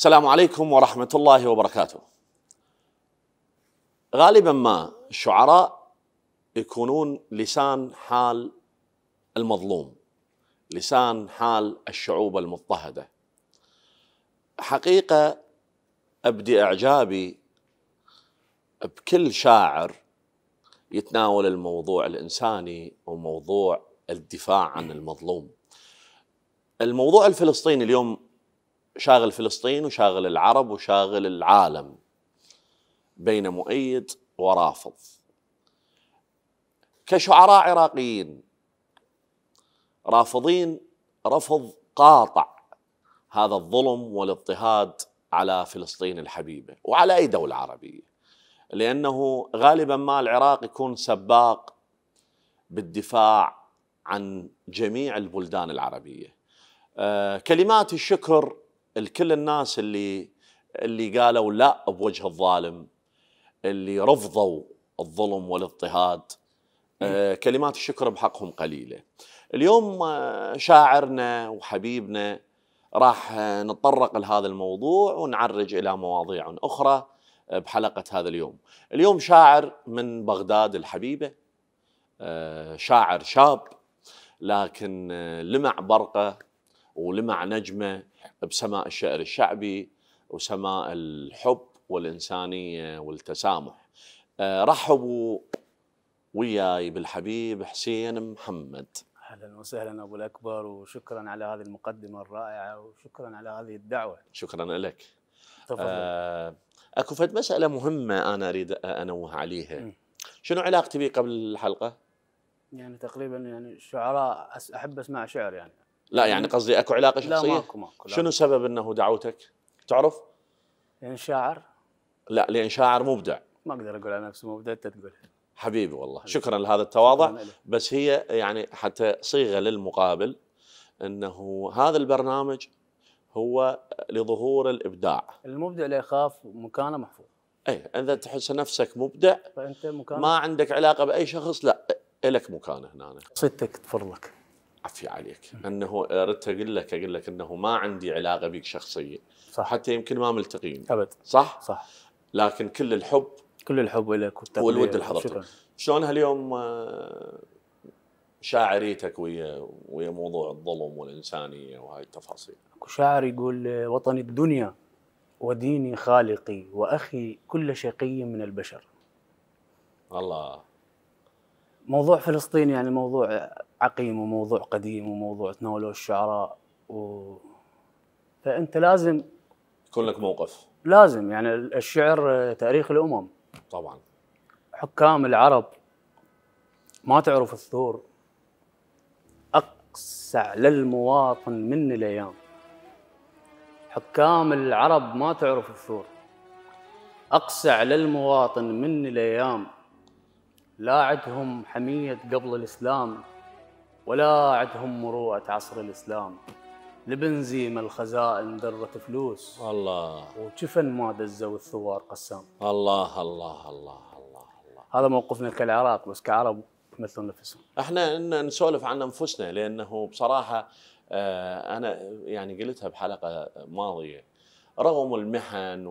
السلام عليكم ورحمة الله وبركاته غالبا ما الشعراء يكونون لسان حال المظلوم لسان حال الشعوب المضطهدة حقيقة أبدي إعجابي بكل شاعر يتناول الموضوع الإنساني وموضوع الدفاع عن المظلوم الموضوع الفلسطيني اليوم شاغل فلسطين وشاغل العرب وشاغل العالم بين مؤيد ورافض كشعراء عراقيين رافضين رفض قاطع هذا الظلم والاضطهاد على فلسطين الحبيبه وعلى اي دوله عربيه لانه غالبا ما العراق يكون سباق بالدفاع عن جميع البلدان العربيه آه، كلمات الشكر الكل الناس اللي اللي قالوا لا بوجه الظالم اللي رفضوا الظلم والاضطهاد آه، كلمات الشكر بحقهم قليله اليوم آه، شاعرنا وحبيبنا راح آه، نتطرق لهذا الموضوع ونعرج الى مواضيع اخرى بحلقه هذا اليوم. اليوم شاعر من بغداد الحبيبه شاعر شاب لكن لمع برقه ولمع نجمه بسماء الشعر الشعبي وسماء الحب والإنسانية والتسامح آه، رحبوا وياي بالحبيب حسين محمد اهلا وسهلا ابو الاكبر وشكرا على هذه المقدمه الرائعه وشكرا على هذه الدعوه شكرا لك تفضل آه، اكو فد مساله مهمه انا اريد انوه عليها شنو علاقتي بي قبل الحلقه؟ يعني تقريبا يعني الشعراء احب اسمع شعر يعني لا يعني, يعني قصدي اكو علاقه شخصيه لا ماكو ماكو لا. شنو سبب انه دعوتك تعرف لان شاعر لا لان شاعر مبدع ما اقدر اقول على نفسي مبدع انت تقولها حبيبي والله حبيبي. شكرا لهذا التواضع بس هي يعني حتى صيغه للمقابل انه هذا البرنامج هو لظهور الابداع المبدع لا يخاف مكانه محفوظ اي اذا تحس نفسك مبدع فانت مكانه ما عندك علاقه باي شخص لا إلك مكان هنا صيتك تفر عفي عليك انه اردت اقول لك اقول لك انه ما عندي علاقه بك شخصيه صح حتى يمكن ما ملتقيين ابد صح؟ صح لكن كل الحب كل الحب لك والود لحضرتك شلون هاليوم آه، شاعريتك ويا ويا موضوع الظلم والانسانيه وهاي التفاصيل اكو شاعر يقول آه، وطني الدنيا وديني خالقي واخي كل شقي من البشر الله موضوع فلسطين يعني موضوع عقيم وموضوع قديم وموضوع تناوله الشعراء و... فانت لازم يكون لك موقف لازم يعني الشعر تاريخ الامم طبعا حكام العرب ما تعرف الثور اقسع للمواطن من الايام حكام العرب ما تعرف الثور اقسع للمواطن من الايام لا عندهم حمية قبل الإسلام ولا عندهم مروءة عصر الإسلام لبنزيما الخزائن درت فلوس الله وجفن ما دزوا الثوار قسام الله الله الله الله الله هذا موقفنا كالعراق بس كعرب يمثلون نفسهم احنا ان نسولف عن انفسنا لانه بصراحه آه انا يعني قلتها بحلقه ماضيه رغم المحن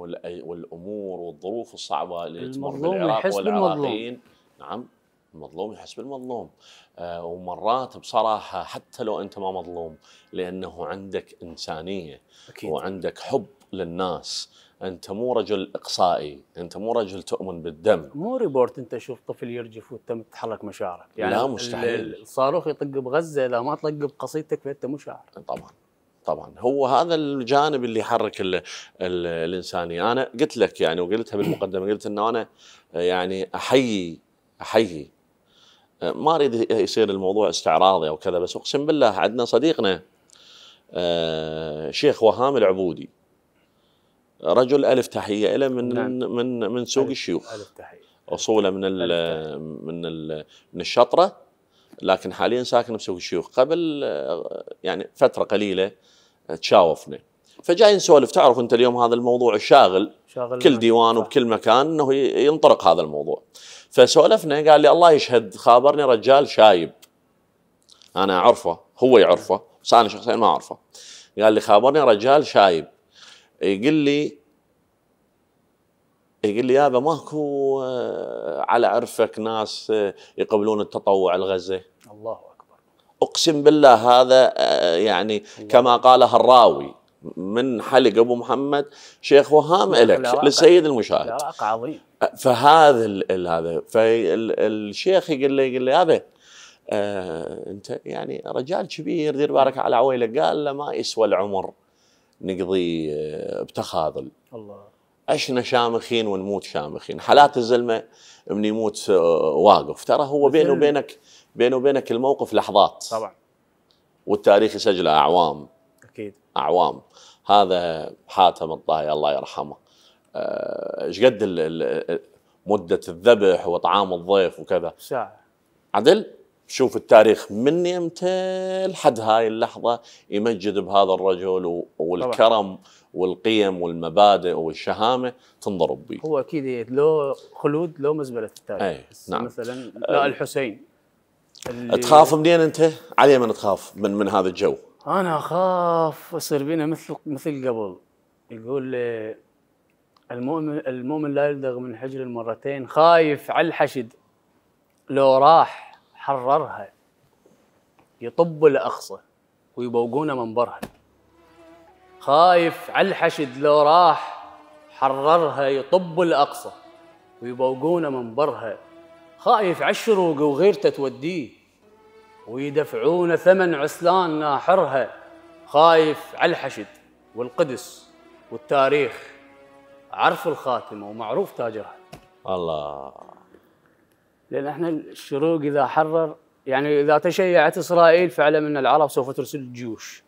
والامور والظروف الصعبه اللي تمر بالعراق والعراقيين المظلوم. نعم المظلوم يحسب المظلوم آه ومرات بصراحة حتى لو أنت ما مظلوم لأنه عندك إنسانية أكيد. وعندك حب للناس انت مو رجل اقصائي، انت مو رجل تؤمن بالدم مو ريبورت انت تشوف طفل يرجف وتم تحرك مشاعرك يعني لا مستحيل الصاروخ يطق بغزه لا ما طق بقصيدتك فانت مو شاعر طبعا طبعا هو هذا الجانب اللي يحرك الـ الـ الانسانيه، انا قلت لك يعني وقلتها بالمقدمه قلت انه انا يعني احيي احيي أه، ما اريد يصير الموضوع استعراضي او كذا بس اقسم بالله عندنا صديقنا أه، شيخ وهام العبودي رجل الف تحيه له من نعم. من من سوق ألف الشيوخ الف تحيه اصوله من ال من من الشطره لكن حاليا ساكن بسوق الشيوخ قبل أه، يعني فتره قليله تشاوفنا فجاي نسولف تعرف انت اليوم هذا الموضوع الشاغل شاغل كل ديوان وبكل مكان انه ينطرق هذا الموضوع فسولفنا قال لي الله يشهد خابرني رجال شايب انا اعرفه هو يعرفه بس انا شخصيا ما اعرفه قال لي خابرني رجال شايب يقول لي يقول لي يابا ماكو آه، على عرفك ناس آه، يقبلون التطوع الغزه الله اقسم بالله هذا آه، يعني كما قالها الراوي من حلق ابو محمد شيخ وهام لك للسيد المشاهد عظيم فهذا هذا فالشيخ يقول له يقول له هذا آه انت يعني رجال كبير دير بالك على عويلك قال له ما يسوى العمر نقضي آه، بتخاذل الله عشنا شامخين ونموت شامخين حالات الزلمه من يموت آه، واقف ترى هو بينه وبينك بينه وبينك الموقف لحظات طبعا والتاريخ يسجله اعوام اكيد اعوام هذا حاتم الطاهي الله يرحمه آه، ايش قد مده الذبح وطعام الضيف وكذا ساعه عدل شوف التاريخ من يمتى لحد هاي اللحظه يمجد بهذا الرجل والكرم والقيم والمبادئ والشهامه تنضرب به. هو اكيد لو خلود لو مزبله التاريخ. أي. نعم. مثلا آه، لا الحسين اللي... تخاف منين انت؟ علي من تخاف من من هذا الجو. انا اخاف يصير بينا مثل مثل قبل يقول المؤمن المؤمن لا يلدغ من حجر المرتين خايف على الحشد لو راح حررها يطب الاقصى ويبوقونه منبرها خايف على الحشد لو راح حررها يطب الاقصى ويبوقونه منبرها خايف على الشروق وغيرته توديه ويدفعون ثمن عسلان ناحرها خايف على الحشد والقدس والتاريخ عرف الخاتمه ومعروف تاجرها الله لان احنا الشروق اذا حرر يعني اذا تشيعت اسرائيل فاعلم ان العرب سوف ترسل الجيوش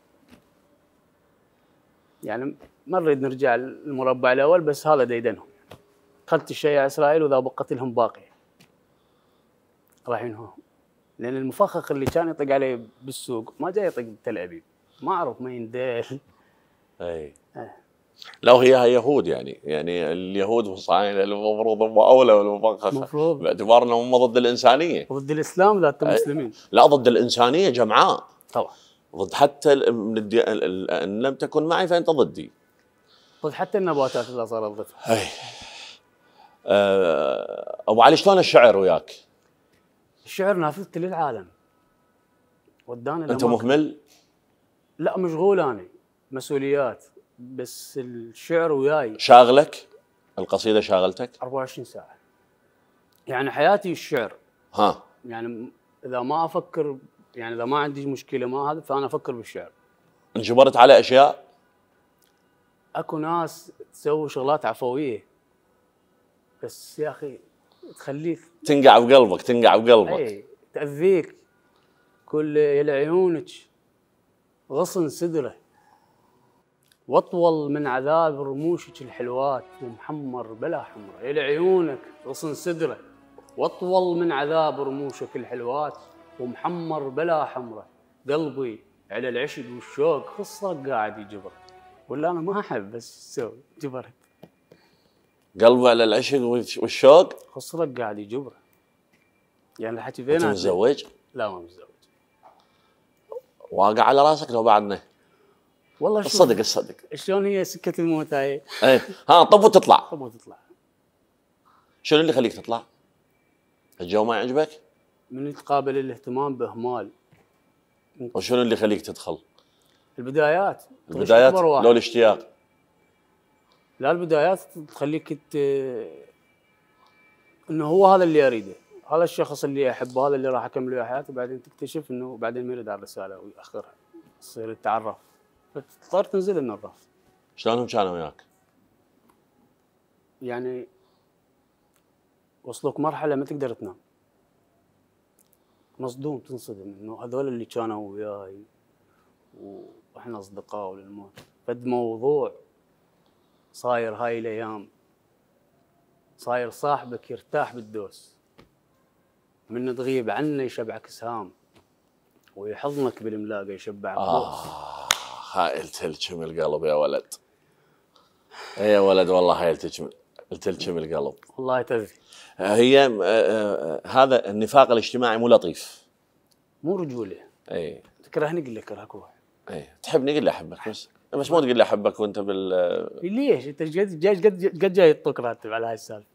يعني ما نريد نرجع للمربع الاول بس هذا ديدنهم خلت الشيعة اسرائيل واذا بقت لهم باقيه راح ينهوهم لان المفخخ اللي كان يطق علي بالسوق ما جاي يطق بتل ابيب ما اعرف ما يندل اي أه. لا وهي يهود يعني يعني اليهود والصهاينه المفروض هم اولى بالمفخخ المفروض باعتبار انهم هم ضد الانسانيه ضد الاسلام لا المسلمين لا ضد الانسانيه جمعاء طبعا ضد حتى ان لم تكن معي فانت ضدي ضد حتى النباتات اللي صارت ضدها اي أه، ابو علي شلون الشعر وياك؟ الشعر نافذتي للعالم وداني انت مهمل؟ لا مشغول انا مسؤوليات بس الشعر وياي شاغلك؟ القصيده شاغلتك؟ 24 ساعه يعني حياتي الشعر ها يعني اذا ما افكر يعني اذا ما عندي مشكله ما هذا فانا افكر بالشعر انجبرت على اشياء؟ اكو ناس تسوي شغلات عفويه بس يا اخي تخليك تنقع بقلبك تنقع بقلبك اي تاذيك كل الى عيونك غصن صدره واطول من عذاب رموشك الحلوات ومحمر بلا حمره الى عيونك غصن صدره واطول من عذاب رموشك الحلوات ومحمر بلا حمره قلبي على العشق والشوق خصك قاعد يجبر ولا انا ما احب بس سوي جبرك قلبه على العشق والشوق خصلك قاعد يجبره يعني الحكي بيناتنا انت متزوج؟ لا ما متزوج واقع على راسك لو بعدنا والله الصدق الصدق شلون هي سكه الموت هاي؟ ايه ها طب وتطلع طب وتطلع شنو اللي يخليك تطلع؟ الجو ما يعجبك؟ من يتقابل الاهتمام باهمال وشنو اللي يخليك تدخل؟ البدايات طيب، البدايات لو الاشتياق لا البدايات تخليك ت... انه هو هذا اللي اريده هذا الشخص اللي احبه هذا اللي راح اكمل وياه حياتي وبعدين تكتشف انه بعدين ما يرد على الرساله وياخرها تصير تتعرف فتضطر تنزل من الرف شلونهم كانوا وياك؟ يعني وصلوك مرحله ما تقدر تنام مصدوم تنصدم انه هذول اللي كانوا وياي واحنا اصدقاء وللموت فد موضوع صاير هاي الايام صاير صاحبك يرتاح بالدوس من تغيب عنه يشبعك سهام ويحضنك بالملاقه يشبعك آه هاي التلتشم القلب يا ولد إيه يا ولد والله هاي التلتشم التلتشم القلب والله تذي هي آه، آه، هذا النفاق الاجتماعي مو لطيف مو رجوله اي تكرهني قل لك اكرهك اي تحبني قل لي احبك بس بس مو تقول لي احبك وانت بال ليش انت قد جاي قد جاي يعطوك راتب على هاي السالفه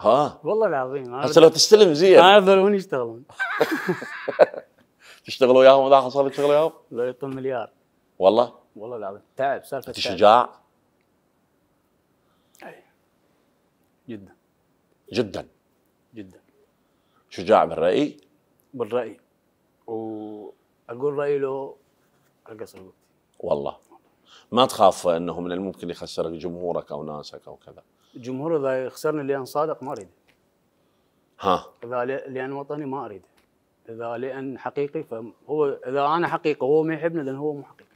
ها والله العظيم هسه لو تستلم زين ما وين يشتغلون تشتغلوا وياهم اذا حصل شغل وياهم؟ لا يعطون مليار والله؟ والله العظيم تعب سالفه انت شجاع؟ جدا جدا جدا شجاع بالرأي؟ بالرأي واقول راي له على قصر والله ما تخاف انه من الممكن يخسرك جمهورك او ناسك او كذا الجمهور اذا يخسرني لان صادق ما اريده ها اذا لان وطني ما اريده اذا لان حقيقي فهو اذا انا حقيقي وهو ما يحبني لان هو مو حقيقي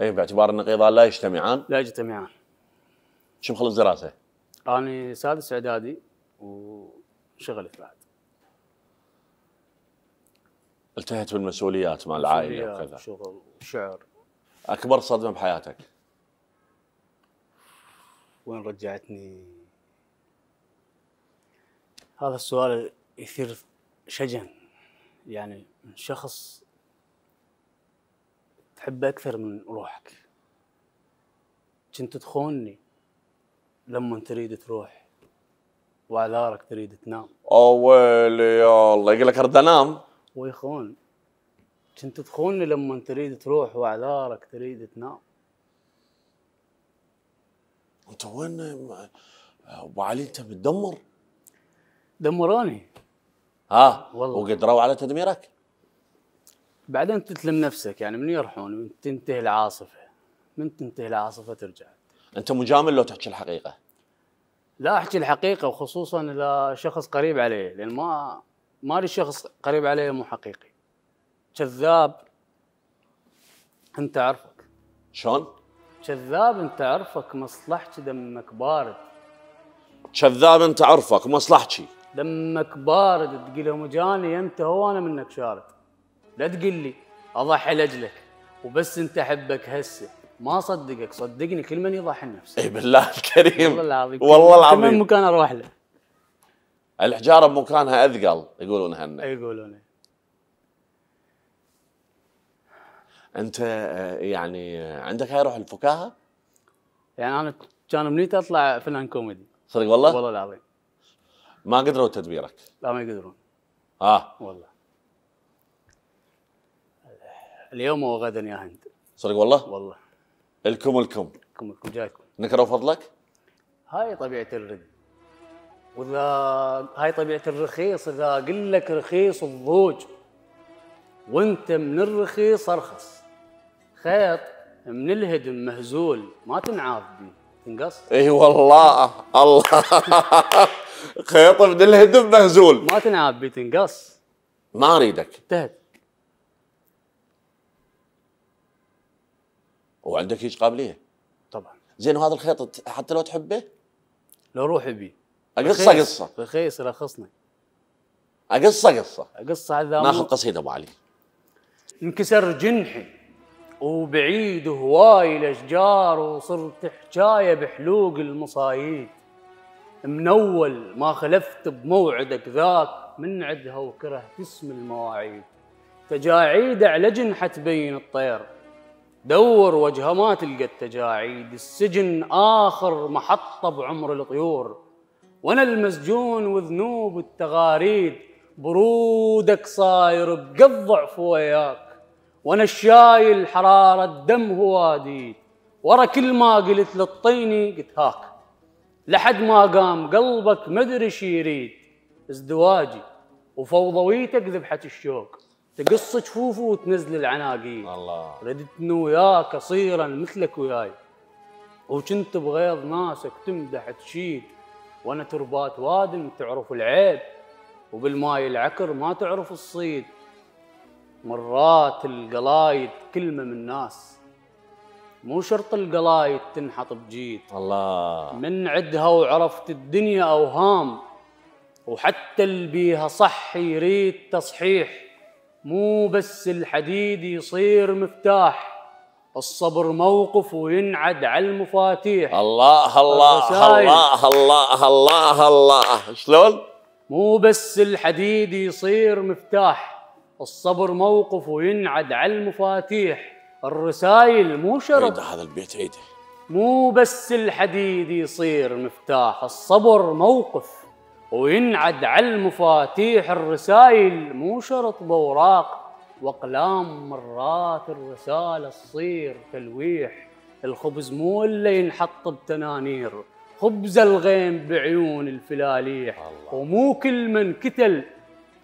اي باعتبار النقيضان لا يجتمعان لا يجتمعان شو مخلص دراسه؟ انا سادس اعدادي وشغلت بعد التهت بالمسؤوليات مع العائله وكذا شغل شعر اكبر صدمه بحياتك وين رجعتني هذا السؤال يثير شجن يعني من شخص تحبه اكثر من روحك كنت تخونني لما تريد تروح وعلى دارك تريد تنام اوه ويلي يا الله يقول لك ارد انام ويخون كنت تخوني لما تريد تروح وعذارك تريد تنام انت وين ابو علي انت بتدمر؟ دمروني ها والله وقدروا على تدميرك؟ بعدين تتلم نفسك يعني من يرحون من تنتهي العاصفه من تنتهي العاصفه ترجع انت مجامل لو تحكي الحقيقه لا احكي الحقيقه وخصوصا لشخص قريب علي لان ما ما لي شخص قريب علي مو حقيقي كذاب انت عرفك شلون؟ كذاب انت عرفك مصلحتي دمك بارد كذاب انت عرفك مصلحتي دمك بارد تقول جاني انت هو انا منك شارد لا تقول لي اضحي لاجلك وبس انت احبك هسه ما صدقك صدقني كل من يضحي نفسه اي بالله الكريم والله العظيم والله العظيم كل من مكان اروح له الحجاره بمكانها اثقل يقولون هن يقولون انت آه، يعني آه، عندك هاي روح الفكاهه؟ يعني انا كان امنيتي اطلع فنان كوميدي صدق والله؟ والله العظيم ما قدروا تدبيرك لا ما يقدرون اه والله اليوم وغدا يا هند صدق والله؟ والله الكم الكم الكم الكم جايكم نكروا فضلك؟ هاي طبيعه الرد واذا هاي طبيعه الرخيص اذا اقول لك رخيص الضوج وانت من الرخيص ارخص خيط من الهدم مهزول ما تنعاض بيه تنقص اي والله الله خيط من الهدم مهزول ما تنعاض بيه تنقص ما اريدك انتهت وعندك هيج قابليه طبعا زين وهذا الخيط حتى لو تحبه لو روحي بيه اقصه قصه رخيص رخصني اقصه قصه اقصه عذاب ناخذ قصيده ابو علي انكسر جنحي وبعيد هواي الاشجار وصرت حجايه بحلوق المصايد من اول ما خلفت بموعدك ذاك من عدها وكرهت اسم المواعيد تجاعيد على جنحة تبين الطير دور وجهه ما تلقى التجاعيد السجن آخر محطة بعمر الطيور وأنا المسجون وذنوب التغاريد برودك صاير بقضع فوياك وانا الشايل حراره الدم هوادي ورا كل ما قلت للطيني قلت هاك لحد ما قام قلبك مدري شي يريد ازدواجي وفوضويتك ذبحة الشوق تقص جفوفه وتنزل العناقيد الله ردت وياك اصيرا مثلك وياي وكنت بغيض ناسك تمدح تشيد وانا تربات وادم تعرف العيب وبالماي العكر ما تعرف الصيد مرات القلايد كلمه من ناس مو شرط القلايد تنحط بجيد الله من عدها وعرفت الدنيا اوهام وحتى اللي بيها صح يريد تصحيح مو بس الحديد يصير مفتاح الصبر موقف وينعد على المفاتيح الله الله الله الله الله الله شلون مو بس الحديد يصير مفتاح الصبر موقف وينعد على المفاتيح الرسايل مو شرط هذا البيت عيده مو بس الحديد يصير مفتاح الصبر موقف وينعد على المفاتيح الرسايل مو شرط بوراق واقلام مرات الرساله تصير تلويح الخبز مو الا ينحط بتنانير خبز الغيم بعيون الفلاليح الله. ومو كل من كتل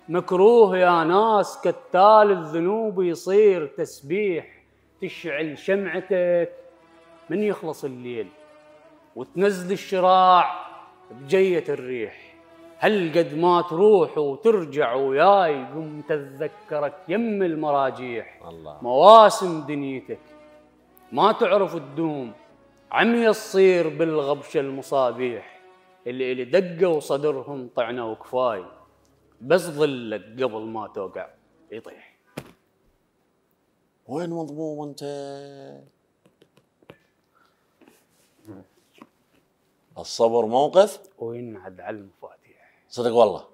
مكروه يا ناس كتال الذنوب يصير تسبيح تشعل شمعتك من يخلص الليل وتنزل الشراع بجية الريح هل قد ما تروح وترجع وياي قمت تذكرك يم المراجيح الله. مواسم دنيتك ما تعرف تدوم عمي تصير بالغبشة المصابيح اللي, اللي دقوا صدرهم طعنة وكفاية بس ظلك قبل ما توقع يطيح وين مضموم انت؟ الصبر موقف وينعد على المفاتيح صدق والله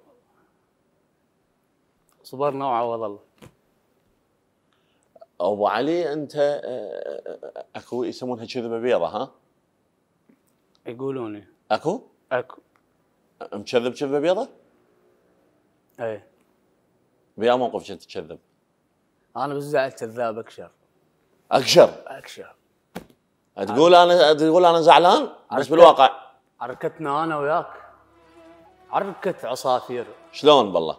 صبرنا وعوض الله ابو علي انت آه، آه، آه، اكو يسمونها كذبه بيضه ها؟ يقولون اكو؟ اكو مكذب كذبه بيضه؟ ايه بيا موقف كنت تكذب؟ انا بس زعلت كذاب اكشر اكشر اكشر تقول انا تقول انا زعلان بس بالواقع عركتنا انا وياك عركة عصافير شلون بالله؟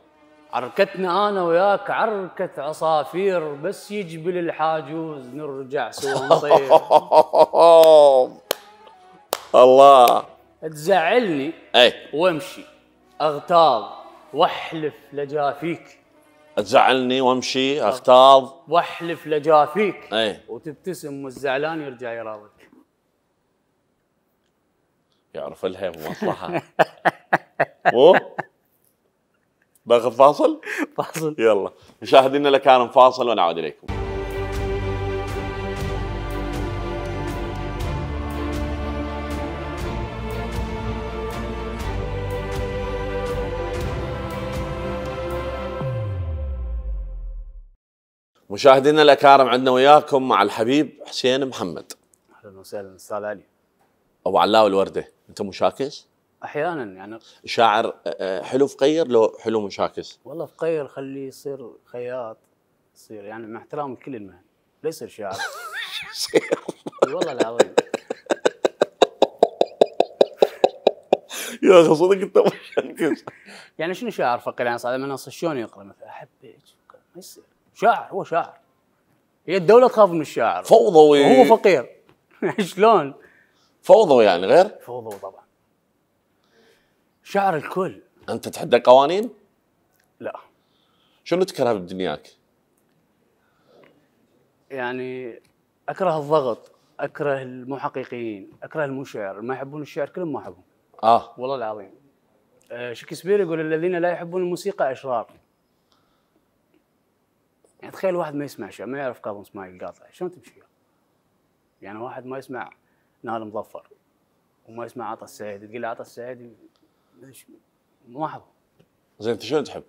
عركتنا انا وياك عركة عصافير بس يجبل الحاجوز نرجع سوى نطير الله تزعلني اي وامشي اغتاظ واحلف لجافيك تزعلني وامشي اغتاظ واحلف لجافيك اي وتبتسم والزعلان يرجع يراضيك يعرف لها مصلحه و باخذ فاصل فاصل يلا مشاهدينا لكان فاصل ونعود اليكم مشاهدينا الاكارم عندنا وياكم مع الحبيب حسين محمد اهلا وسهلا استاذ علي ابو علاء الورده انت مشاكس؟ احيانا يعني شاعر آه، حلو فقير لو حلو مشاكس والله فقير خليه يصير خياط يصير يعني مع احترام كل المهن لا يصير شاعر والله العظيم يا اخي صدق انت مشاكس يعني شنو شاعر فقير يعني صار من شلون يقرا مثلا احبك ما يصير شاعر هو شاعر هي الدولة تخاف من الشاعر فوضوي وهو فقير شلون؟ فوضوي يعني غير؟ فوضوي طبعا شاعر الكل انت تتحدى قوانين؟ لا شنو تكره بدنياك؟ يعني اكره الضغط اكره المو حقيقيين اكره المشعر ما يحبون الشعر كلهم ما احبهم اه والله العظيم آه، شكسبير يقول الذين لا يحبون الموسيقى اشرار يعني تخيل واحد ما يسمع ما يعرف كابونس ماي قاطع شلون تمشي يعني واحد ما يسمع نال مظفر وما يسمع عطا السعيد تقول له عطا السعيد ما حب زين انت شنو تحب؟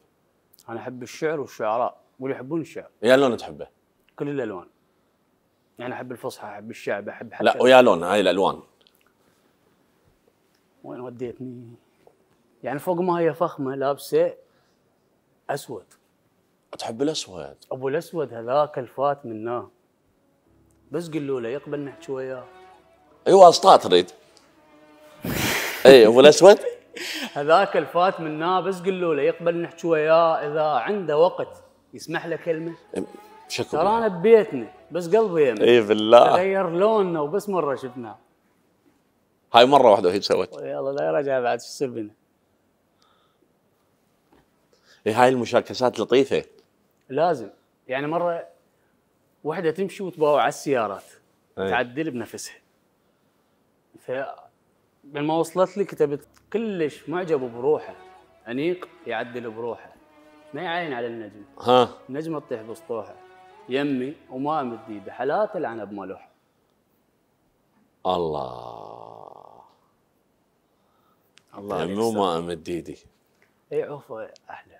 انا احب الشعر والشعراء واللي يحبون الشعر يا لون تحبه؟ كل الالوان يعني احب الفصحى احب الشعب احب حتى لا ويا لون هاي الالوان وين وديتني؟ يعني فوق ما هي فخمه لابسه اسود تحب الاسود ابو الاسود هذاك الفات مناه بس قل له يقبل نحكي وياه اي أيوة، واسطات تريد اي ابو الاسود هذاك الفات مناه بس قل له يقبل نحكي وياه اذا عنده وقت يسمح له كلمه شكرا ترى انا ببيتنا بس قلبي يمه اي بالله تغير لوننا وبس مره شفناه هاي مره واحده وهي سوت يلا لا يرجع بعد شو سبنا إيه، هاي المشاكسات لطيفه لازم يعني مره وحده تمشي وتباوع على السيارات أي. تعدل بنفسها ف لما وصلت لي كتبت كلش معجب بروحه انيق يعدل بروحه ما يعين على النجم ها نجمه تطيح بسطوحه يمي وما مديده حالات العنب ملوح الله الله يمي يعني وما ايدي اي عوفه احلى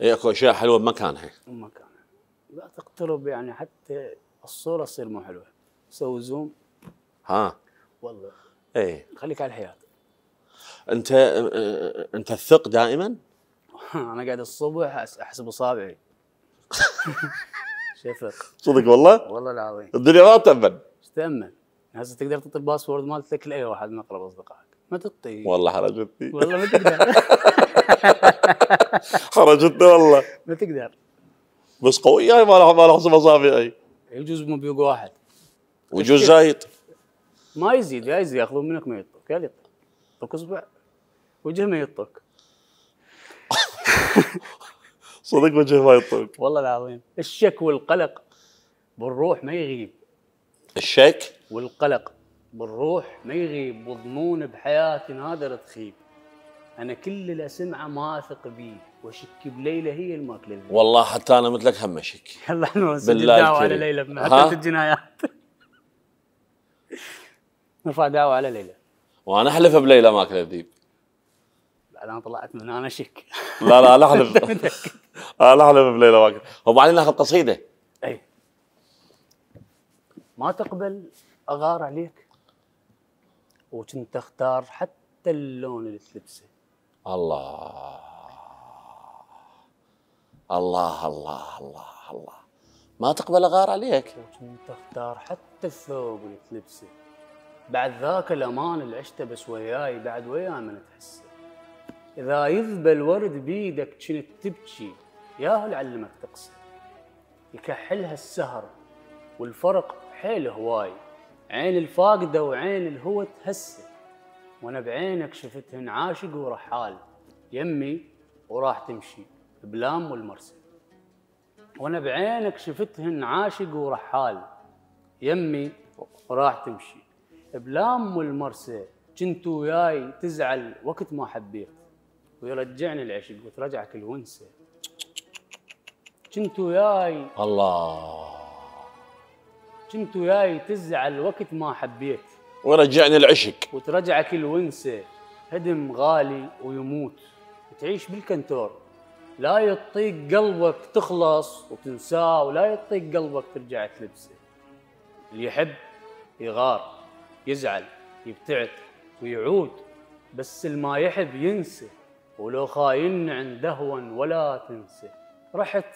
إيه، اكو اشياء حلوه بمكانها بمكانها لا تقترب يعني حتى الصوره تصير مو حلوه سوي زوم ها والله ايه خليك على الحياه انت انت تثق دائما؟ انا قاعد الصبح احسب اصابعي شفت صدق والله؟ والله العظيم الدنيا ما تأمن تأمن هسه تقدر تعطي الباسورد مالتك لاي واحد من اقرب اصدقائك ما تطيق والله حرجتني والله ما تقدر حرجتني والله ما تقدر بس قوية يعني ما ما ما لها اصابعي يجوز مو بيوق واحد وجوز زايد ما يزيد لا يزيد ياخذون منك ما يطق قال يطق طق اصبع وجه ما يطق صدق وجه ما يطق والله العظيم الشك والقلق بالروح ما يغيب الشك والقلق بالروح ما يغيب وظنون بحياتي نادر تخيب انا كل اللي اسمعه ما اثق بيه واشك بليله هي الماكله والله حتى انا مثلك هم اشك الله نوصل دعوه على ليلى بمحكمه الجنايات نرفع دعوه على ليلى وانا احلف بليلى ماكله ذيب بعد انا طلعت من انا شك لا لا انا احلف انا احلف بليلى ماكله وبعدين ناخذ قصيده اي ما تقبل اغار عليك وكنت اختار حتى اللون اللي تلبسه الله الله الله الله الله ما تقبل غار عليك وكنت اختار حتى الثوب اللي تلبسه بعد ذاك الامان اللي عشته بس وياي بعد وياي ما نتحسه اذا يذبل الورد بيدك كنت تبكي ياهل علمك تقصر يكحلها السهر والفرق حيل هواي عين الفاقدة وعين الهوة هسه وانا بعينك شفتهن عاشق ورحال يمي وراح تمشي بلام والمرسل وانا بعينك شفتهن عاشق ورحال يمي وراح تمشي بلام والمرسى كنت وياي تزعل وقت ما حبيت ويرجعني العشق وترجعك الونسه كنت وياي الله كنت وياي تزعل وقت ما حبيت ورجعني العشق وترجعك الونسه هدم غالي ويموت تعيش بالكنتور لا يطيق قلبك تخلص وتنساه ولا يطيق قلبك ترجع تلبسه اللي يحب يغار يزعل يبتعد ويعود بس الما يحب ينسى ولو خاين عنده ولا تنسى رحت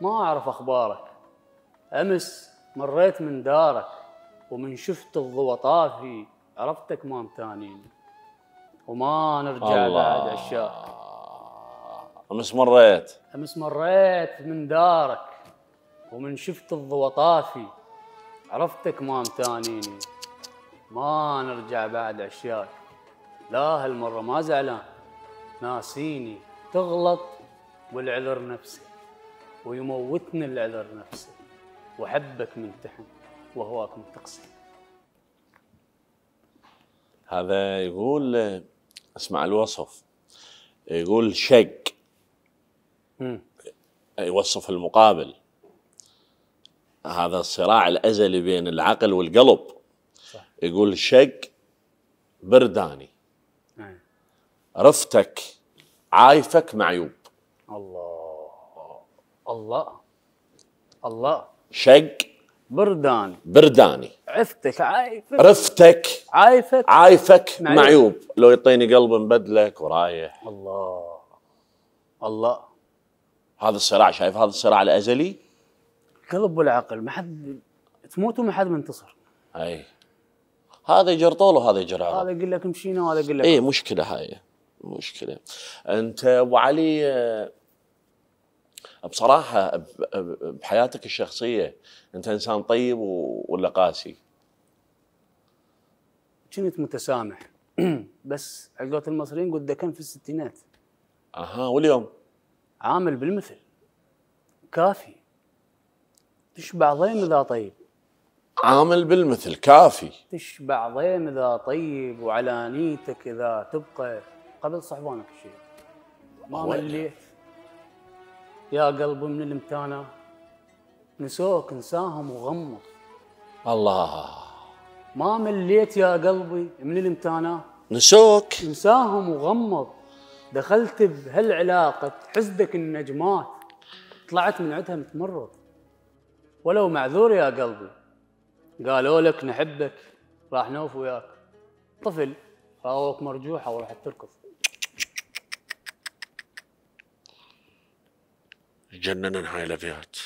ما أعرف أخبارك أمس مريت من دارك ومن شفت الضوء طافي عرفتك ما مثانين وما نرجع بعد عشاق امس مريت امس مريت من دارك ومن شفت الضوء طافي عرفتك ما متانيني ما نرجع بعد عشاك لا هالمرة ما زعلان ناسيني تغلط والعذر نفسي ويموتني العذر نفسي وحبك ممتحن وهواك تقصي هذا يقول اسمع الوصف يقول شق يوصف المقابل هذا الصراع الازلي بين العقل والقلب صح. يقول شق برداني آه. رفتك عايفك معيوب الله الله الله شق برداني برداني عفتك عايفك رفتك عايفك عايفك معيوب, معيوب. لو يعطيني قلب مبدلك ورايح الله الله هذا الصراع شايف هذا الصراع الازلي قلب والعقل ما حد تموت وما حد منتصر اي هذا يجر طول وهذا يجر عرض هذا يقول لك مشينا وهذا يقول لك اي مشكله هاي مشكله انت ابو علي آه، بصراحه بحياتك الشخصيه انت انسان طيب ولا قاسي؟ كنت متسامح بس على المصريين قد كان في الستينات اها واليوم عامل بالمثل كافي تشبع ضيم اذا طيب عامل بالمثل كافي تشبع ضيم اذا طيب وعلانيتك اذا تبقى قبل صحبانك الشيخ ما مليت يا قلبي من المتانة نسوك نساهم وغمض الله ما مليت يا قلبي من المتانة نسوك نساهم وغمض دخلت بهالعلاقة حسدك النجمات طلعت من عندها متمرض ولو معذور يا قلبي قالوا لك نحبك راح نوف وياك طفل راوك مرجوحة وراح تركض جننن هاي الابيات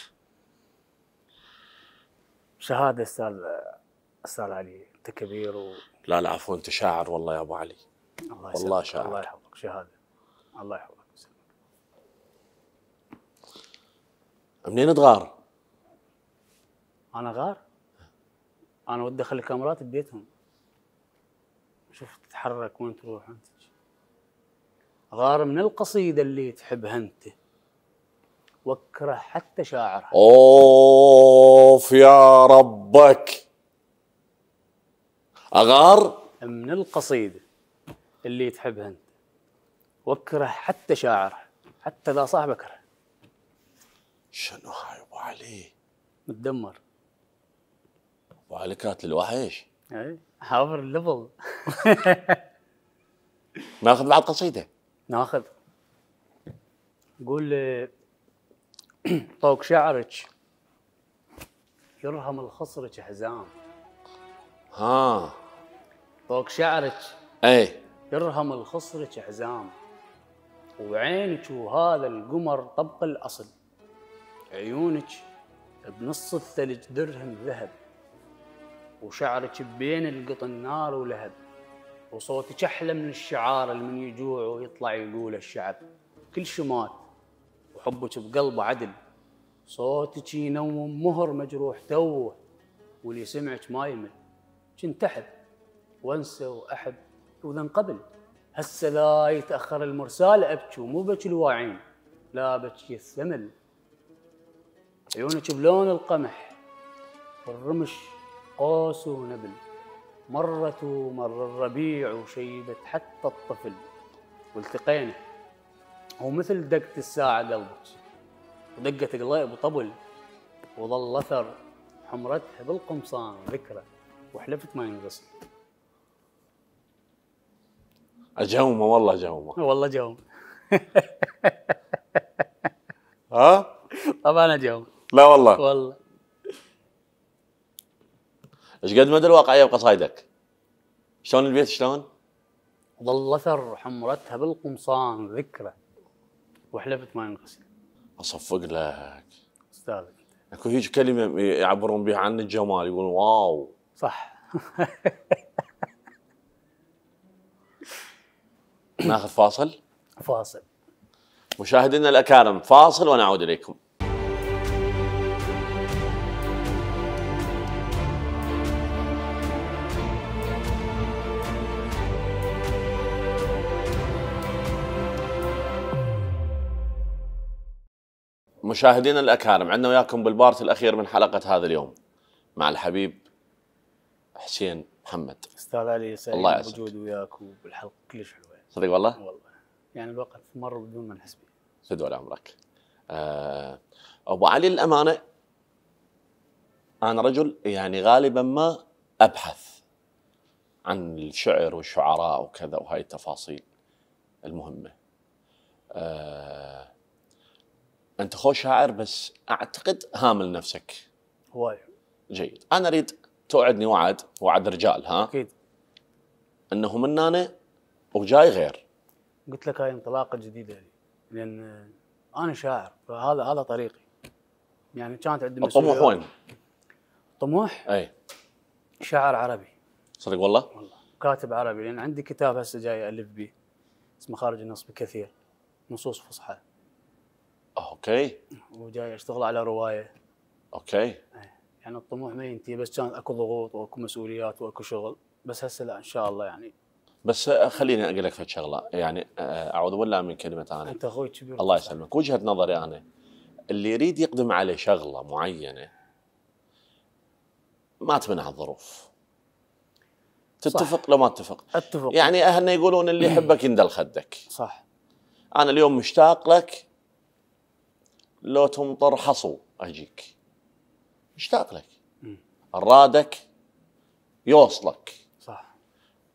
شهاده استاذ استاذ علي انت كبير و... لا لا عفوا انت شاعر والله يا ابو علي الله يسلمك والله شاعر الله يحفظك شهاده الله يحفظك منين تغار؟ انا غار؟ انا ودي اخلي كاميرات ببيتهم شوف تتحرك وين تروح انت غار من القصيده اللي تحبها انت واكره حتى شاعرها اوف يا ربك اغار من القصيده اللي تحبها انت واكره حتى شاعرها حتى لا صاحب اكره شنو هاي ابو علي متدمر ابو علي كاتل الوحش اي حافر اللبغ ناخذ بعد قصيده ناخذ قول طوق شعرك يرهم الخصرك حزام ها طوق شعرك اي يرهم الخصرك حزام وعينك وهذا القمر طبق الاصل عيونك بنص الثلج درهم ذهب وشعرك بين القطن نار ولهب وصوتك احلى من الشعار اللي من يجوع ويطلع يقول الشعب كل شي مات وحبك بقلبه عدل صوتك ينوم مهر مجروح توه واللي يسمعك ما يمل كنت احب وانسى واحب وذن قبل هسه لا يتاخر المرسال ابكي ومو بكي الواعين لا بكي الثمل عيونك بلون القمح والرمش قوس ونبل مرت ومر الربيع وشيبت حتى الطفل والتقينا هو مثل دقة الساعة قلبك ودقة قليب وطبل وظل أثر حمرتها بالقمصان ذكرى وحلفت ما ينقص أجومة والله جهومة والله جهومة ها؟ طبعا أجهومة لا والله والله ايش قد مدى الواقعية بقصايدك؟ شلون البيت شلون؟ ظل أثر حمرتها بالقمصان ذكرى وحلفت ما ينغسل اصفق لك استاذ اكو هيج كلمه يعبرون بها عن الجمال يقولون واو صح ناخذ فاصل فاصل مشاهدينا الاكارم فاصل ونعود اليكم مشاهدينا الاكارم عندنا وياكم بالبارت الاخير من حلقه هذا اليوم مع الحبيب حسين محمد استاذ علي سعيد الله بوجودي وياك وبالحلقه كلش حلوه صدق والله؟ والله يعني الوقت مر بدون ما نحس به سد ولا عمرك أه ابو علي الامانه انا رجل يعني غالبا ما ابحث عن الشعر والشعراء وكذا وهاي التفاصيل المهمه أه انت خو شاعر بس اعتقد هامل نفسك هواي جيد انا اريد توعدني وعد وعد رجال ها اكيد انه من انا وجاي غير قلت لك هاي انطلاقه جديده لي يعني. لان انا شاعر فهذا هذا طريقي يعني كانت عندي الطموح وين؟ طموح؟ اي شاعر عربي صدق والله؟ والله كاتب عربي لان عندي كتاب هسه جاي الف به اسمه خارج النص بكثير نصوص فصحى اوكي وجاي اشتغل على روايه اوكي إيه. يعني الطموح ما ينتهي بس كان اكو ضغوط واكو مسؤوليات واكو شغل بس هسه لا ان شاء الله يعني بس خليني اقول لك شغله يعني آه، اعوذ بالله من كلمه انا انت اخوي كبير الله يسلمك وجهه نظري انا اللي يريد يقدم على شغله معينه ما تمنع الظروف تتفق صح. لو ما تتفق اتفق يعني اهلنا يقولون اللي يحبك يندل خدك صح انا اليوم مشتاق لك لو تمطر حصو اجيك مشتاق لك الرادك يوصلك صح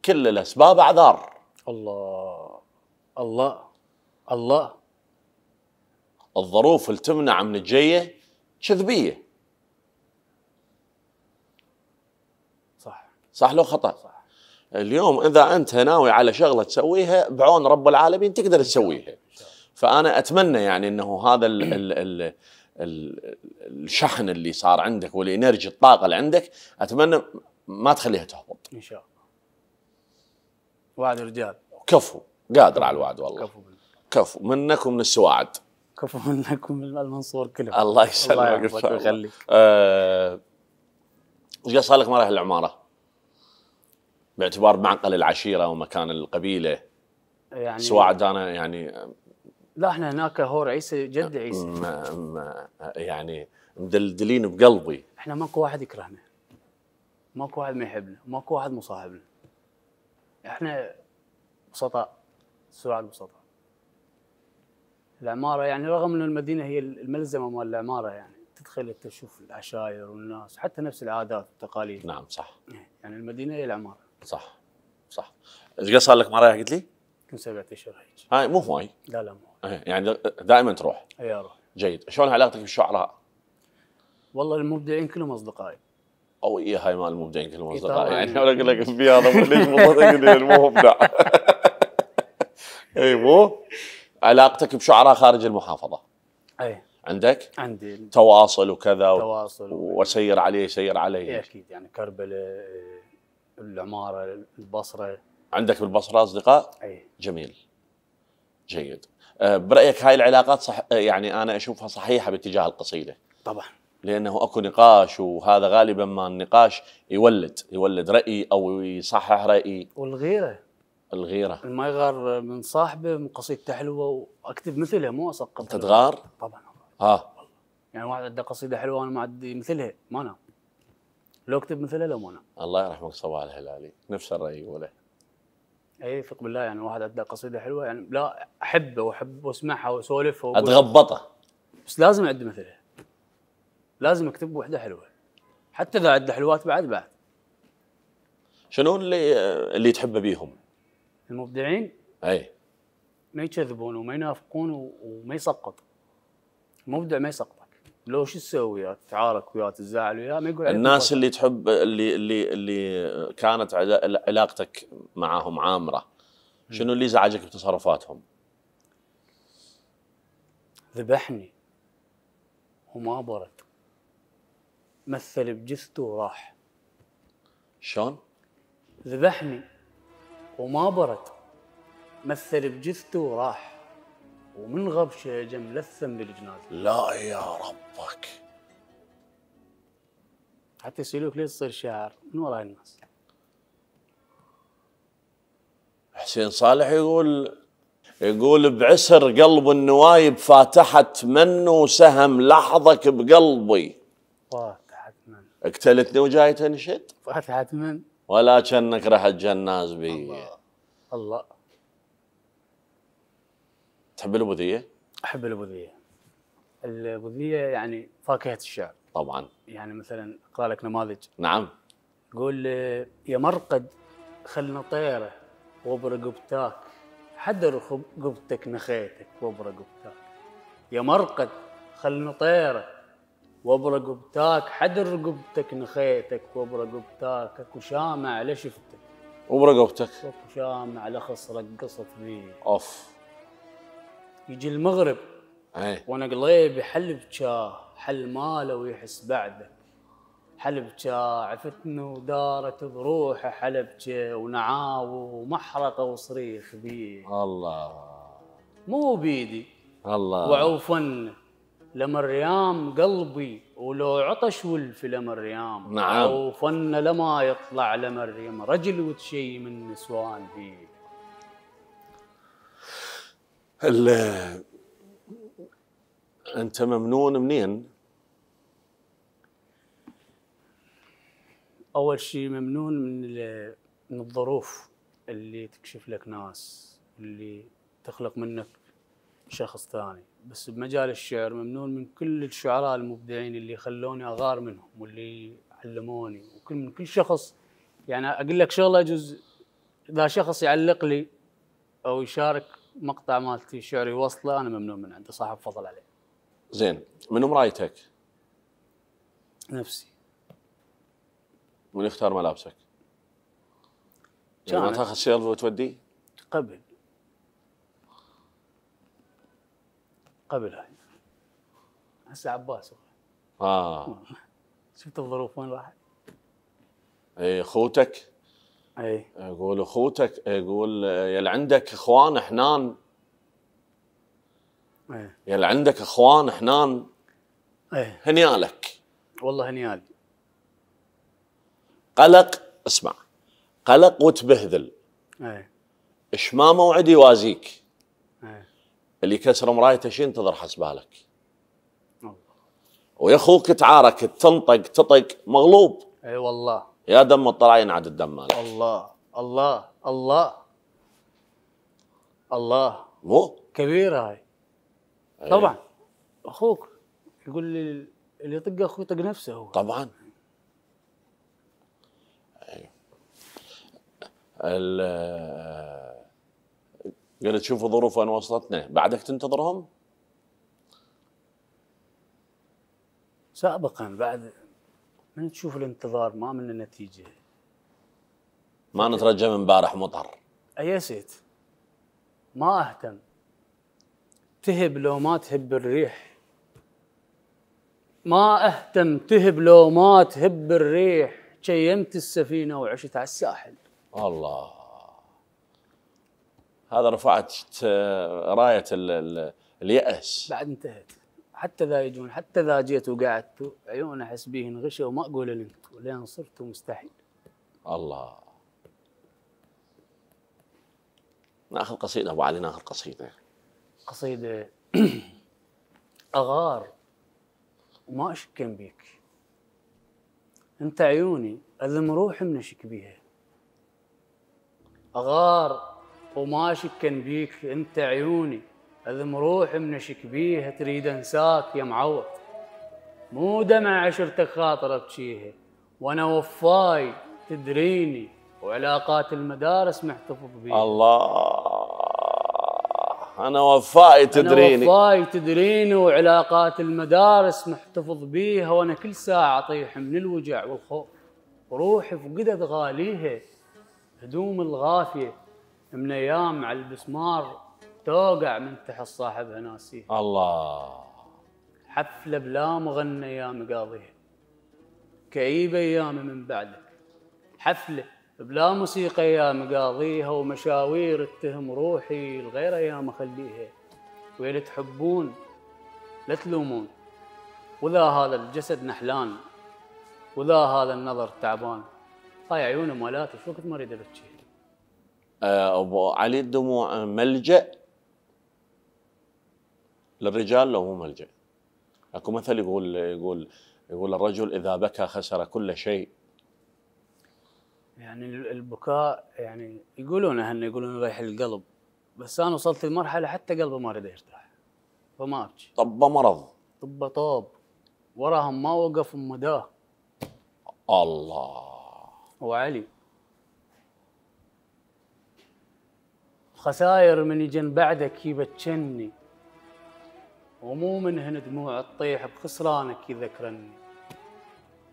كل الاسباب اعذار الله الله الله الظروف اللي تمنع من الجيه كذبيه صح صح لو خطا صح اليوم اذا انت ناوي على شغله تسويها بعون رب العالمين تقدر تسويها فانا اتمنى يعني انه هذا الـ الـ الـ الشحن اللي صار عندك والانرجي الطاقه اللي عندك اتمنى ما تخليها تهبط ان شاء الله وعد الرجال كفو قادر على الوعد والله كفو كفو منك ومن السواعد كفو منك ومن المنصور كلهم الله يسلمك الله ويخليك آه، ايش وش صار لك ما رايح العماره؟ باعتبار معقل العشيره ومكان القبيله يعني سواعد انا يعني لا احنا هناك هور عيسى جد عيسى ما ما يعني مدلدلين بقلبي احنا ماكو واحد يكرهنا ماكو واحد ما يحبنا ماكو واحد مصاحبنا احنا بسطاء سرعة بسطاء العماره يعني رغم ان المدينه هي الملزمه مال العماره يعني تدخل تشوف العشائر والناس حتى نفس العادات والتقاليد نعم صح يعني المدينه هي العماره صح صح ايش صار لك مره قلت لي؟ يمكن سبعة اشهر هيك هاي مو هواي لا لا مو هواي إيه، يعني دائما تروح اي اروح جيد شلون علاقتك بالشعراء؟ والله المبدعين كلهم اصدقائي او اي هاي مال المبدعين كلهم إيه، اصدقائي يعني انا اقول لك في هذا ليش مو مبدع اي مو علاقتك بشعراء خارج المحافظه اي عندك؟ عندي تواصل وكذا تواصل وسير عليه سير عليه إيه، اكيد يعني كربلاء العماره البصره عندك في البصره اصدقاء؟ اي جميل جيد أه، برايك هاي العلاقات صح أه، يعني انا اشوفها صحيحه باتجاه القصيده طبعا لانه اكو نقاش وهذا غالبا ما النقاش يولد يولد راي او يصحح راي والغيره الغيره ما يغار من صاحبه من قصيدته حلوه واكتب مثلها مو اسقط انت تغار؟ طبعا ها يعني واحد عنده قصيده حلوه انا ما عندي مثلها ما انا لو اكتب مثلها لو ما انا الله يرحمك صباح الهلالي نفس الراي يقوله اي ثق بالله يعني واحد ادى قصيده حلوه يعني لا احبه واحب واسمعها واسولف اتغبطه بس لازم اعد مثله لازم اكتب وحده حلوه حتى اذا عد حلوات بعد بعد شنو اللي اللي تحبه بيهم؟ المبدعين اي ما يكذبون وما ينافقون وما يسقط المبدع ما يسقط لو شو تسوي يعني تعارك وياه تزعل وياه ما يقول الناس اللي تحب اللي اللي اللي كانت علاقتك معاهم عامره شنو اللي زعجك بتصرفاتهم؟ ذبحني وما برد مثل بجثته وراح شلون؟ ذبحني وما برد مثل بجثته وراح ومن غبشه جا ملثم بالجنازه لا يا ربك حتى يسالوك ليه تصير شاعر من وراء الناس حسين صالح يقول يقول بعسر قلب النوايب فاتحت منه سهم لحظك بقلبي فاتحت من اقتلتني وجاي تنشد فاتحت من ولا كأنك رحت جناز بي الله الله تحب البوذيه؟ احب البوذيه. البوذيه يعني فاكهه الشعر. طبعا. يعني مثلا اقرا لك نماذج. نعم. يقول يا مرقد خلنا طيره وبرقبتاك حدر قبتك نخيتك وبرقبتاك يا مرقد خلنا طيره وبرقبتاك حدر قبتك نخيتك وبرقبتاك اكو شامع لشفتك وبرقبتك اكو شامع لخص رقصت بيه اوف يجي المغرب أي. وانا قليبي بحل بشاه حل ماله ويحس بعده حل بشاه عفتنا ودارت بروحه حلبجه ونعاو ومحرقه وصريخ بيه الله مو بيدي الله وعوفن لما الريام قلبي ولو عطش ولف لما الريام نعم وفن لما يطلع لما الريام رجل وتشي من نسوان فيه هل انت ممنون منين؟ اول شيء ممنون من من الظروف اللي تكشف لك ناس اللي تخلق منك شخص ثاني بس بمجال الشعر ممنون من كل الشعراء المبدعين اللي خلوني اغار منهم واللي علموني وكل من كل شخص يعني اقول لك شغله جزء اذا شخص يعلق لي او يشارك مقطع مالتي شعري وصله انا ممنون من عنده صاحب فضل عليه. زين منو مرايتك؟ نفسي. من يختار ملابسك؟ يعني ما تاخذ سيلف وتوديه؟ قبل قبل هاي هسه عباس اه شفت الظروف وين راحت؟ اي خوتك اي اقول اخوتك اقول يل عندك اخوان حنان اي يل عندك اخوان حنان اي هنيالك والله هنيالي قلق اسمع قلق وتبهذل اي ايش ما موعد يوازيك اي اللي كسر مرايته شي ينتظر حسبالك ويا اخوك تعارك تنطق تطق مغلوب اي والله يا دم الطلع ينعد الدم مالك الله الله الله الله مو كبيرة هاي أيه. طبعا اخوك يقول لي اللي يطق اخوي يطق نفسه هو طبعا إيه. ال آه، قال تشوفوا ظروف وين وصلتنا بعدك تنتظرهم؟ سابقا بعد من تشوف الانتظار ما من النتيجه ما نترجى من امبارح مطر ايسيت ما اهتم تهب لو ما تهب الريح ما اهتم تهب لو ما تهب الريح شيمت السفينه وعشت على الساحل الله هذا رفعت رايه الياس بعد انتهت حتى ذا يجون حتى ذا جيت وقعدت عيون احس به غشة وما اقول لك ولين صرت مستحيل الله ناخذ قصيده ابو علي ناخذ قصيده قصيده اغار وما اشكن بيك انت عيوني اذم روحي من اشك بيها اغار وما اشكن بيك انت عيوني اذم روحي من شكبيها تريد انساك يا معوض مو دمع عشرتك خاطره ابجيها وانا وفاي تدريني وعلاقات المدارس محتفظ بيها الله انا وفاي تدريني انا وفاي تدريني وعلاقات المدارس محتفظ بيها وانا كل ساعه اطيح من الوجع والخوف روحي فقدت غاليها هدوم الغافيه من ايام على البسمار توقع من تحت صاحبها ناسي الله حفله بلا مغنى يا مقاضيها كئيبه ايام من بعدك حفله بلا موسيقى يا مقاضيها ومشاوير اتهم روحي الغيره يا مخليها ويل تحبون لا تلومون وذا هذا الجسد نحلان وذا هذا النظر تعبان هاي عيونه مالاتي شو كنت ما اريد ابو علي الدموع ملجا للرجال لو مو ملجأ اكو مثل يقول يقول يقول الرجل اذا بكى خسر كل شيء يعني البكاء يعني يقولون اهلنا يقولون يريح القلب بس انا وصلت لمرحله حتى قلبه ما يريد يرتاح فما ابكي طب مرض طب طاب وراهم ما وقف مداه الله وعلي خساير من يجن بعدك يبتشني ومو منهن دموع تطيح بخسرانك يذكرني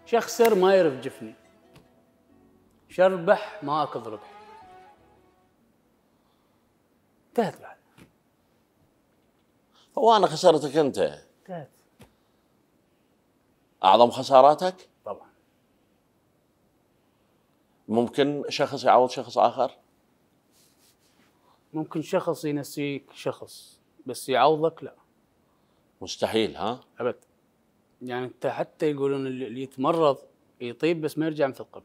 شخسر ما يرف جفني شربح ما اكل ربح انتهت بعد وانا خسرتك انت انتهت اعظم خساراتك طبعا ممكن شخص يعوض شخص اخر ممكن شخص ينسيك شخص بس يعوضك لا مستحيل ها؟ ابد يعني انت حتى يقولون اللي يتمرض يطيب بس ما يرجع مثل قبل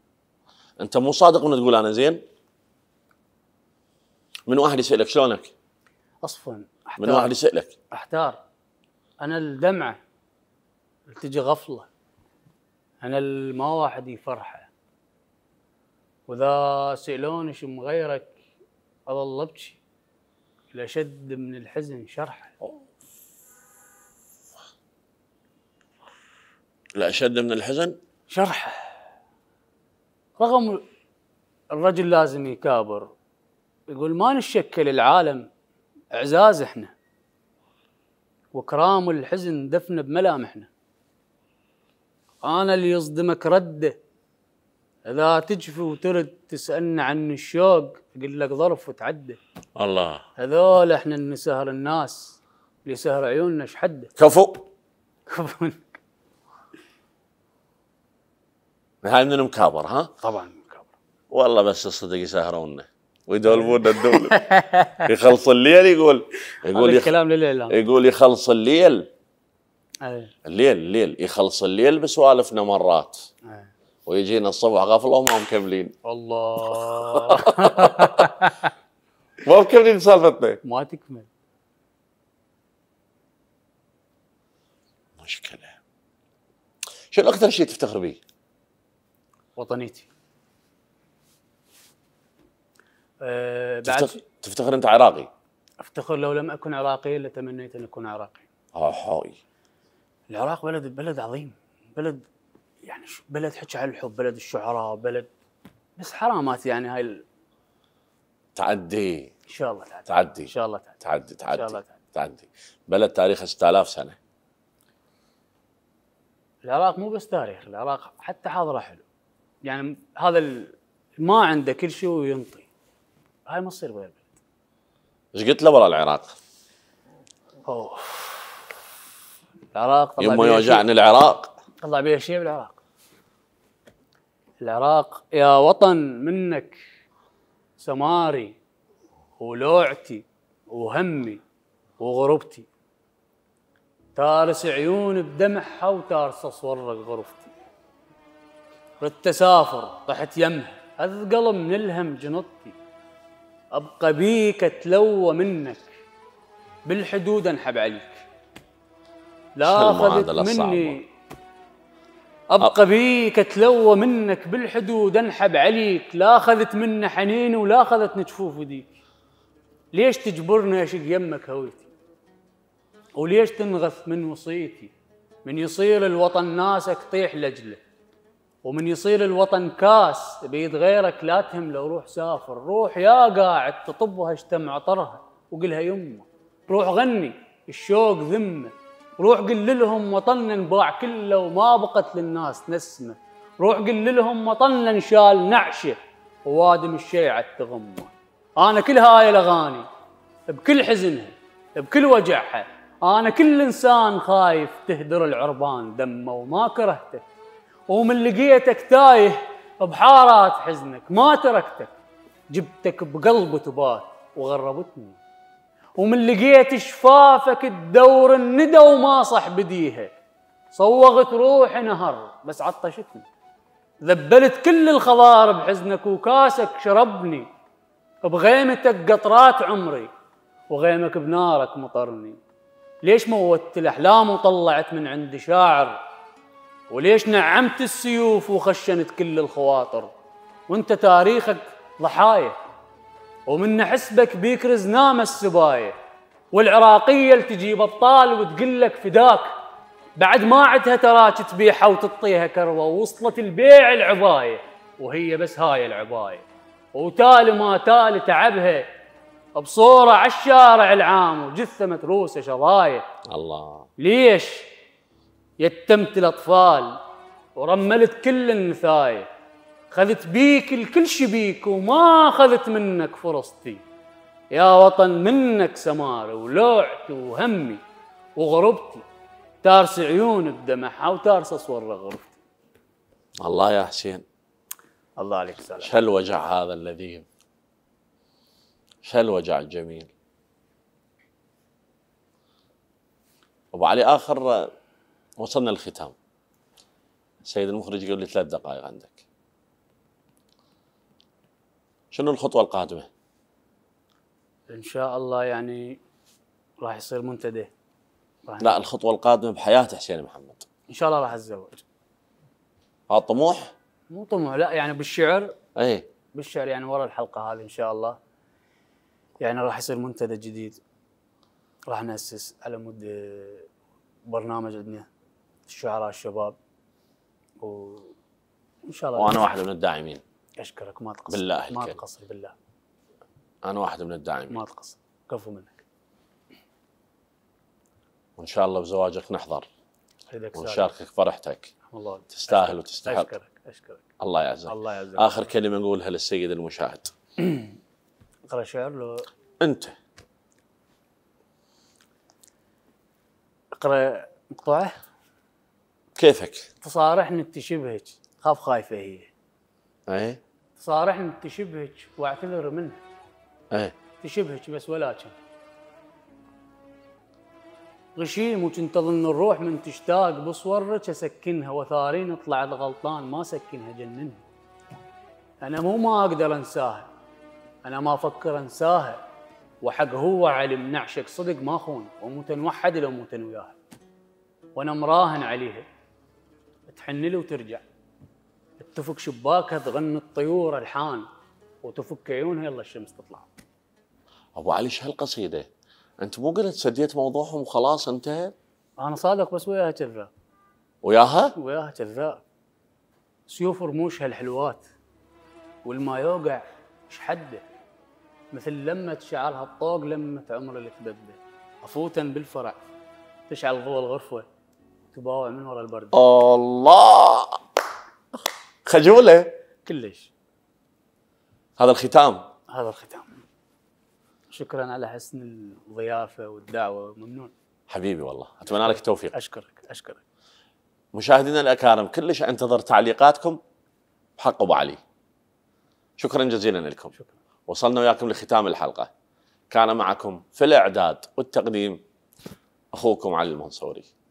انت مو صادق من تقول انا زين؟ من واحد يسالك شلونك؟ اصفن أحتار. من واحد يسالك احتار انا الدمعه تجي غفله انا ما واحد يفرحه واذا سالوني شو مغيرك اظل ابكي الاشد من الحزن شرحه الأشد من الحزن شرحه رغم الرجل لازم يكابر يقول ما نشكل العالم اعزاز احنا وكرام الحزن دفن بملامحنا انا اللي يصدمك رده اذا تجفي وترد تسالنا عن الشوق اقول لك ظرف وتعدى الله هذول احنا اللي سهر الناس اللي سهر عيوننا ايش حده كفو كفو هاي من المكابر ها؟ طبعا المكابر والله بس الصدق يسهرونا ويدولبونا الدولة يخلص الليل يقول يقول يخ... كلام للاعلام يقول يخلص الليل أيه. الليل الليل يخلص الليل بسوالفنا مرات ويجينا الصبح غفله وما مكملين الله ما مكملين سالفتنا ما تكمل مشكله شنو اكثر شيء تفتخر به؟ وطنيتي أه، بعد تفتخر انت عراقي افتخر لو لم اكن عراقي لتمنيت ان اكون عراقي احوي آه، العراق بلد بلد عظيم بلد يعني بلد حكي عن الحب بلد الشعراء بلد بس حرامات يعني هاي ال... تعدي ان شاء الله تعدي تعدي ان شاء الله تعدي تعدي تعدي, إن شاء الله تعدي. تعدي. بلد تاريخه 6000 سنه العراق مو بس تاريخ العراق حتى حاضره حلو يعني هذا ما عنده كل شيء وينطي هاي ما تصير غير ايش قلت له ورا العراق؟ اوف العراق يما يوجعني العراق طلع بيها شيء بالعراق العراق يا وطن منك سماري ولوعتي وهمي وغربتي تارس عيون بدمعها وتارس اصورك غرفتي اسافر طحت يمه أثقل من الهم جنطتي أبقى بيك أتلوى منك بالحدود أنحب عليك لا أخذت مني أبقى بيك أتلوى منك بالحدود أنحب عليك لا أخذت منه حنين ولا أخذت نجفوف وديك ليش تجبرني أشق يمك هويتي وليش تنغث من وصيتي من يصير الوطن ناسك طيح لجله ومن يصير الوطن كاس بيد غيرك لا تهم لو روح سافر روح يا قاعد تطبها اشتم عطرها وقلها يمه روح غني الشوق ذمه روح قل لهم وطننا انباع كله وما بقت للناس نسمه روح قل لهم وطننا انشال نعشه ووادم الشيعة تغمه انا كل هاي الاغاني بكل حزنها بكل وجعها انا كل انسان خايف تهدر العربان دمه وما كرهته ومن لقيتك تايه بحارات حزنك ما تركتك جبتك بقلب تبات وغربتني ومن لقيت شفافك تدور الندى وما صح بديها صوغت روحي نهر بس عطشتني ذبلت كل الخضار بحزنك وكاسك شربني بغيمتك قطرات عمري وغيمك بنارك مطرني ليش موتت الاحلام وطلعت من عندي شاعر وليش نعمت السيوف وخشنت كل الخواطر وانت تاريخك ضحايا ومن حسبك بيكرز نام السباية والعراقية اللي تجيب وتقول وتقلك فداك بعد ما عدها تراك تبيعها وتطيها كروة ووصلت البيع العباية وهي بس هاي العباية وتالي ما تالي تعبها بصورة على الشارع العام وجثة متروسة شظايا الله ليش؟ يتمت الاطفال ورملت كل النثاي خذت بيك الكل بيك وما اخذت منك فرصتي يا وطن منك سمارة ولوعتي وهمي وغربتي تارس عيون بدمعها وتارس اصور غربتي الله يا حسين الله عليك سلام شو وجع هذا الذي شو وجع الجميل ابو علي اخر وصلنا للختام سيد المخرج قال لي ثلاث دقائق عندك شنو الخطوة القادمة؟ إن شاء الله يعني راح يصير منتدى لا الخطوة القادمة بحياة حسين محمد إن شاء الله راح أتزوج هذا طموح؟ مو طموح لا يعني بالشعر اي بالشعر يعني ورا الحلقة هذه إن شاء الله يعني راح يصير منتدى جديد راح نأسس على مود برنامج عندنا الشعراء الشباب وان شاء الله وانا واحد من الداعمين اشكرك ما تقصر بالله ما تقصر بالله انا واحد من الداعمين ما تقصر كفو منك وان شاء الله بزواجك نحضر ونشاركك فرحتك الله تستاهل أشكرك. وتستحق اشكرك اشكرك الله يعزك الله يعزك اخر كلمه نقولها للسيد المشاهد اقرا شعر لو انت اقرا مقطوعه كيفك تصارحني انت شبهك خاف خايفه هي ايه تصارحني انت شبهك واعتذر منها ايه تشبهك بس ولكن غشيم وكنت اظن الروح من تشتاق بصورك اسكنها وثارين طلعت غلطان ما سكنها جننها انا مو ما اقدر انساها انا ما افكر انساها وحق هو علم نعشق صدق ما خون ومتنوحد لو متن وياها وانا مراهن عليها تحن له وترجع تفك شباكها تغني الطيور الحان وتفك عيونها يلا الشمس تطلع ابو علي شو هالقصيده؟ انت مو قلت سديت موضوعهم وخلاص انتهى؟ انا صادق بس وياها كذاب وياها؟ وياها كذاب سيوف رموشها الحلوات والما يوقع ايش حده مثل لمة شعرها الطوق لمة عمر تبده افوتن بالفرع تشعل ضوء الغرفة تباوع من ورا البرد الله خجوله إيه؟ كلش هذا الختام هذا الختام شكرا على حسن الضيافه والدعوه ممنون حبيبي والله اتمنى لك التوفيق اشكرك اشكرك مشاهدينا الاكارم كلش انتظر تعليقاتكم بحق ابو علي شكرا جزيلا لكم شكرا. وصلنا وياكم لختام الحلقه كان معكم في الاعداد والتقديم اخوكم علي المنصوري